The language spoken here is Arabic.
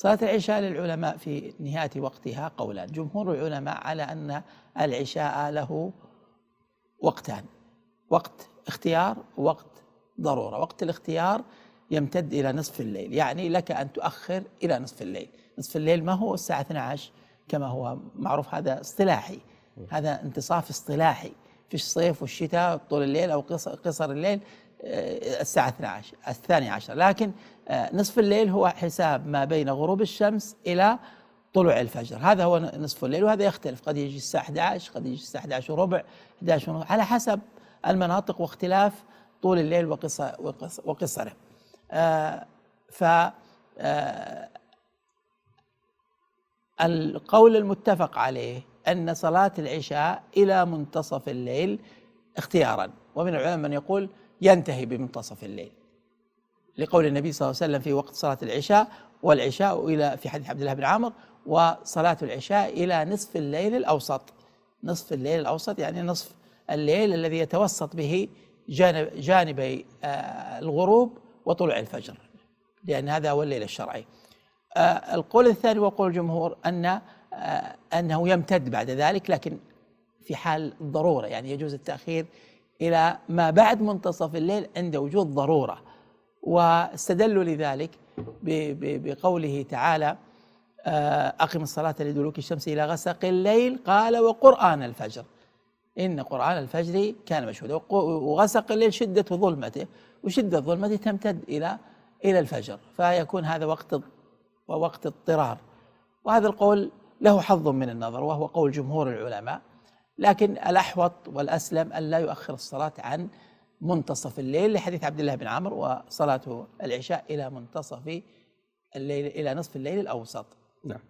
صلاة العشاء للعلماء في نهاية وقتها قولان جمهور العلماء على أن العشاء له وقتان وقت اختيار ووقت ضرورة وقت الاختيار يمتد إلى نصف الليل يعني لك أن تؤخر إلى نصف الليل نصف الليل ما هو الساعة 12 كما هو معروف هذا اصطلاحي هذا انتصاف اصطلاحي في الصيف والشتاء طول الليل أو قصر الليل آه، الساعة 12 الثانية عشر لكن آه، نصف الليل هو حساب ما بين غروب الشمس إلى طلوع الفجر هذا هو نصف الليل وهذا يختلف قد يجي الساعة 11 قد يجي الساعة 11 وربع 11 وربع على حسب المناطق واختلاف طول الليل وقصره آه، ف القول المتفق عليه أن صلاة العشاء إلى منتصف الليل اختيارا ومن العلماء من يقول ينتهي بمنتصف الليل لقول النبي صلى الله عليه وسلم في وقت صلاة العشاء والعشاء إلى في حديث عبد الله بن عامر وصلاة العشاء إلى نصف الليل الأوسط نصف الليل الأوسط يعني نصف الليل الذي يتوسط به جانب جانبي آه، الغروب وطلوع الفجر لأن هذا هو الليل الشرعي آه، القول الثاني وقول الجمهور أن آه، أنه يمتد بعد ذلك لكن في حال الضرورة يعني يجوز التأخير إلى ما بعد منتصف الليل عند وجود ضرورة واستدلوا لذلك بقوله تعالى آه، أقم الصلاة لدلوك الشمس إلى غسق الليل قال وقرآن الفجر إن قرآن الفجر كان مشهودا وغسق الليل شدة ظلمته وشدة ظلمته تمتد إلى إلى الفجر فيكون هذا وقت ووقت اضطرار وهذا القول له حظ من النظر وهو قول جمهور العلماء لكن الأحوط والأسلم ألا يؤخر الصلاة عن منتصف الليل لحديث عبد الله بن عمرو وصلاته العشاء إلى منتصف الليل إلى نصف الليل الأوسط نعم